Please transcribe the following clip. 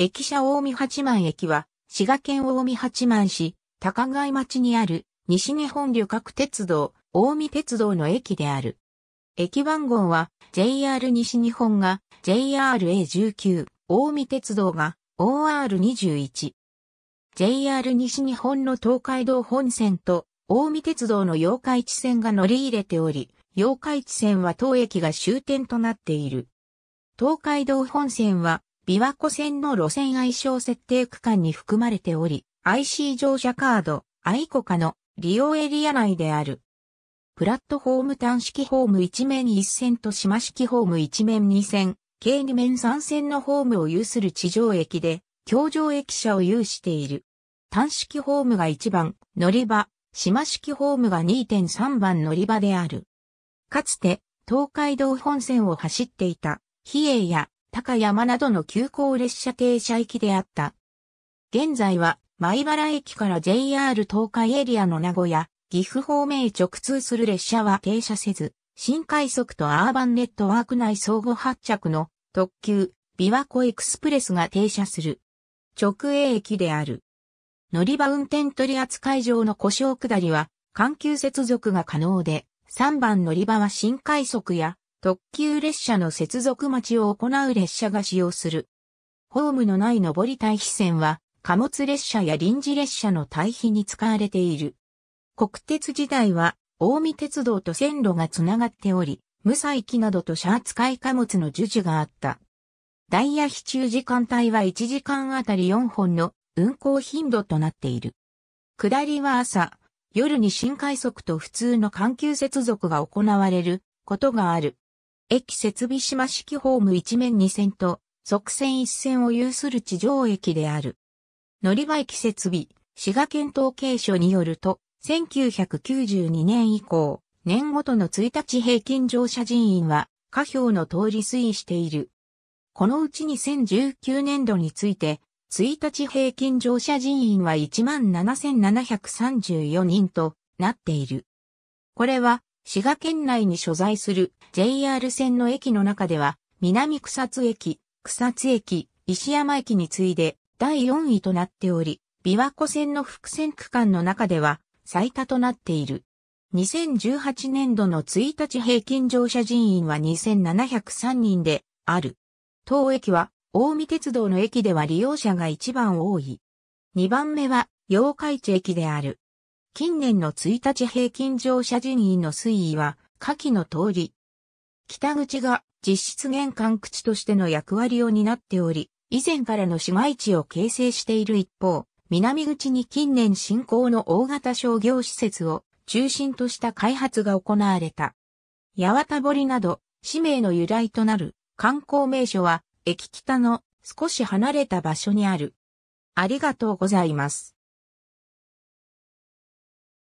駅舎大見八幡駅は、滋賀県大見八幡市、高貝町にある、西日本旅客鉄道、大見鉄道の駅である。駅番号は、JR 西日本が JRA19、大見鉄道が OR21。JR 西日本の東海道本線と、大見鉄道の八日市線が乗り入れており、八日市線は当駅が終点となっている。東海道本線は琵琶湖線の路線愛称設定区間に含まれており、IC 乗車カード、愛コカの利用エリア内である。プラットフォーム単式ホーム1面1線と島式ホーム1面2線、計2面3線のホームを有する地上駅で、橋上駅舎を有している。単式ホームが1番、乗り場、島式ホームが2.3番乗り場である。かつて、東海道本線を走っていた、比叡や高山などの急行列車停車駅であった。現在は、米原駅から JR 東海エリアの名古屋、岐阜方面へ直通する列車は停車せず、新快速とアーバンネットワーク内相互発着の特急、琵琶湖エクスプレスが停車する。直営駅である。乗り場運転取扱い上の故障下りは、環球接続が可能で、3番乗り場は新快速や特急列車の接続待ちを行う列車が使用する。ホームのない上り対比線は、貨物列車や臨時列車の対比に使われている。国鉄時代は、大見鉄道と線路がつながっており、無災機などと車扱い貨物の授受があった。ダイヤ非中時間帯は1時間あたり4本の運行頻度となっている。下りは朝、夜に新快速と普通の緩急接続が行われることがある。駅設備島式ホーム一面二線と、側線一線を有する地上駅である。乗り場駅設備、滋賀県統計所によると、1992年以降、年ごとの1日平均乗車人員は、下表の通り推移している。このうち2019年度について、1日平均乗車人員は17,734人となっている。これは滋賀県内に所在する JR 線の駅の中では、南草津駅、草津駅、石山駅に次いで第4位となっており、琵琶湖線の伏線区間の中では最多となっている。2018年度の1日平均乗車人員は2703人である。当駅は近江鉄道の駅では利用者が一番多い。2番目は妖怪市駅である。近年の1日平均乗車人員の推移は、下記の通り。北口が実質玄関口としての役割を担っており、以前からの市街地を形成している一方、南口に近年進行の大型商業施設を中心とした開発が行われた。八幡堀など、市名の由来となる観光名所は、駅北の少し離れた場所にある。ありがとうございます。